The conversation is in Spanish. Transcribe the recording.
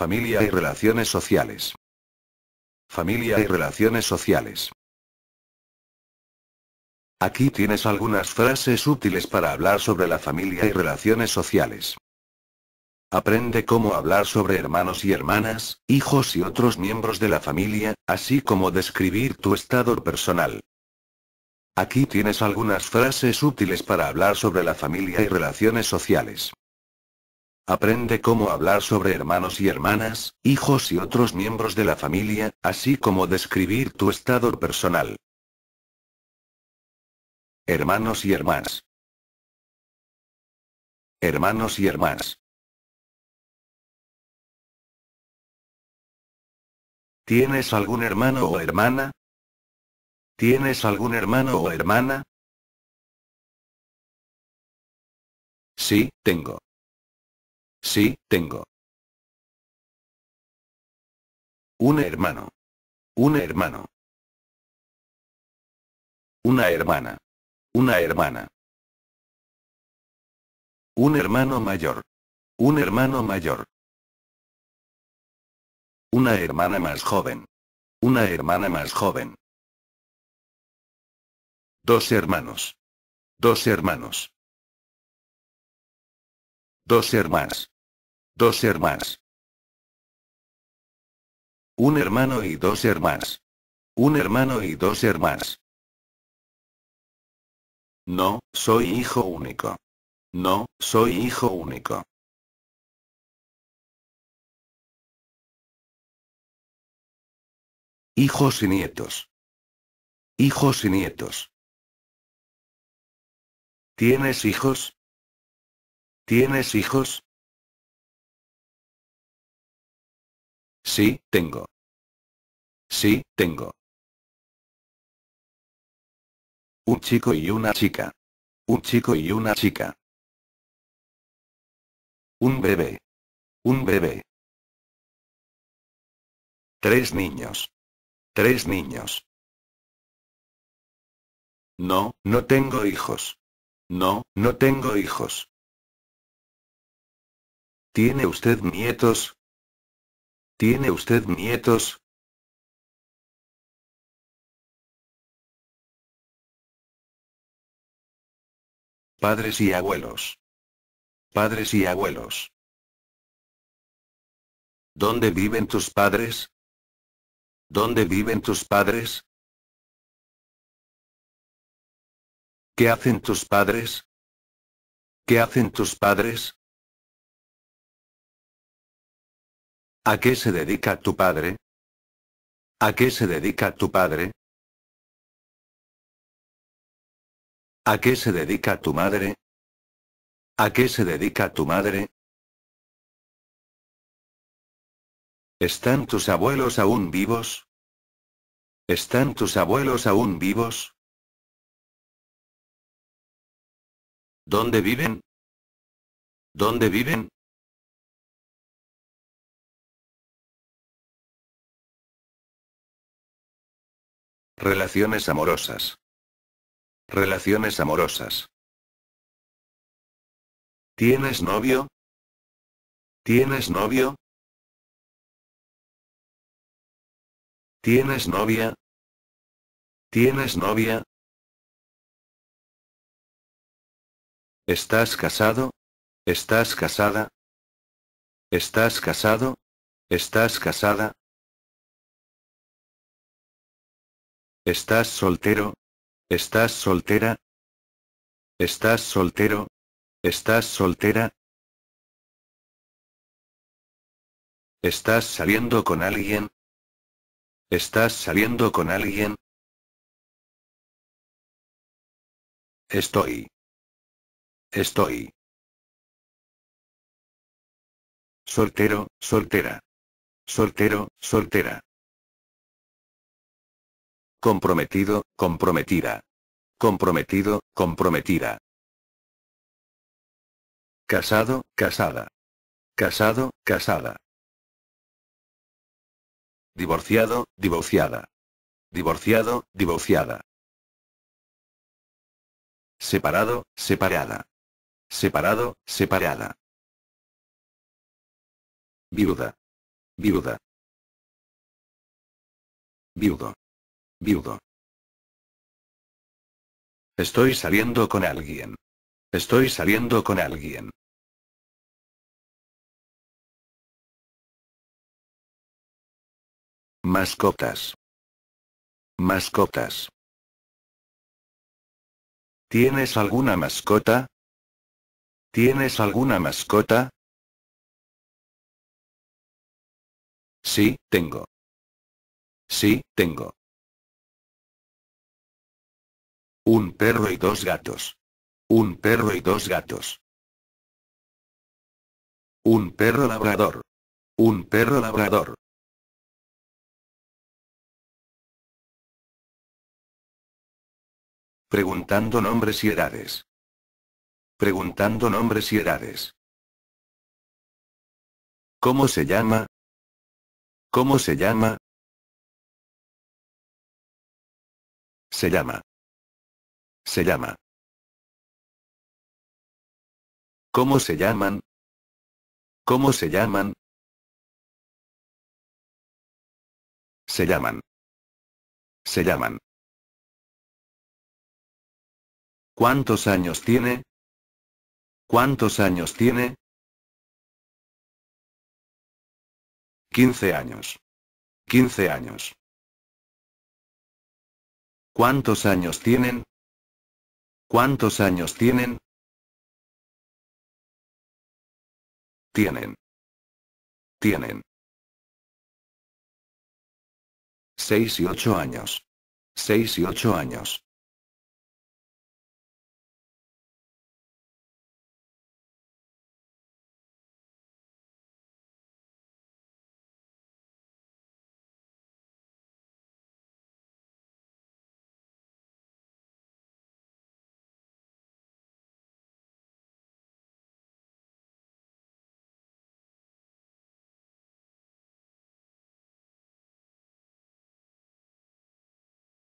Familia y relaciones sociales. Familia y relaciones sociales. Aquí tienes algunas frases útiles para hablar sobre la familia y relaciones sociales. Aprende cómo hablar sobre hermanos y hermanas, hijos y otros miembros de la familia, así como describir tu estado personal. Aquí tienes algunas frases útiles para hablar sobre la familia y relaciones sociales. Aprende cómo hablar sobre hermanos y hermanas, hijos y otros miembros de la familia, así como describir tu estado personal. Hermanos y hermanas. Hermanos y hermanas. ¿Tienes algún hermano o hermana? ¿Tienes algún hermano o hermana? Sí, tengo. Sí, tengo. Un hermano. Un hermano. Una hermana. Una hermana. Un hermano mayor. Un hermano mayor. Una hermana más joven. Una hermana más joven. Dos hermanos. Dos hermanos. Dos hermanos. Dos hermanos. Un hermano y dos hermanos. Un hermano y dos hermanos. No, soy hijo único. No, soy hijo único. Hijos y nietos. Hijos y nietos. ¿Tienes hijos? ¿Tienes hijos? Sí, tengo. Sí, tengo. Un chico y una chica. Un chico y una chica. Un bebé. Un bebé. Tres niños. Tres niños. No, no tengo hijos. No, no tengo hijos. ¿Tiene usted nietos? ¿Tiene usted nietos? Padres y abuelos. Padres y abuelos. ¿Dónde viven tus padres? ¿Dónde viven tus padres? ¿Qué hacen tus padres? ¿Qué hacen tus padres? ¿A qué se dedica tu padre? ¿A qué se dedica tu padre? ¿A qué se dedica tu madre? ¿A qué se dedica tu madre? ¿Están tus abuelos aún vivos? ¿Están tus abuelos aún vivos? ¿Dónde viven? ¿Dónde viven? Relaciones amorosas. Relaciones amorosas. ¿Tienes novio? ¿Tienes novio? ¿Tienes novia? ¿Tienes novia? ¿Estás casado? ¿Estás casada? ¿Estás casado? ¿Estás casada? ¿Estás soltero? ¿Estás soltera? ¿Estás soltero? ¿Estás soltera? ¿Estás saliendo con alguien? ¿Estás saliendo con alguien? Estoy. Estoy. Soltero, soltera. Soltero, soltera. Comprometido, comprometida. Comprometido, comprometida. Casado, casada. Casado, casada. Divorciado, divorciada. Divorciado, divorciada. Separado, separada. Separado, separada. Viuda. Viuda. Viudo. Viudo. Estoy saliendo con alguien. Estoy saliendo con alguien. Mascotas. Mascotas. ¿Tienes alguna mascota? ¿Tienes alguna mascota? Sí, tengo. Sí, tengo. Un perro y dos gatos. Un perro y dos gatos. Un perro labrador. Un perro labrador. Preguntando nombres y edades. Preguntando nombres y edades. ¿Cómo se llama? ¿Cómo se llama? Se llama. Se llama. ¿Cómo se llaman? ¿Cómo se llaman? Se llaman. Se llaman. ¿Cuántos años tiene? ¿Cuántos años tiene? 15 años. 15 años. ¿Cuántos años tienen? ¿Cuántos años tienen? Tienen. Tienen. Seis y ocho años. Seis y ocho años.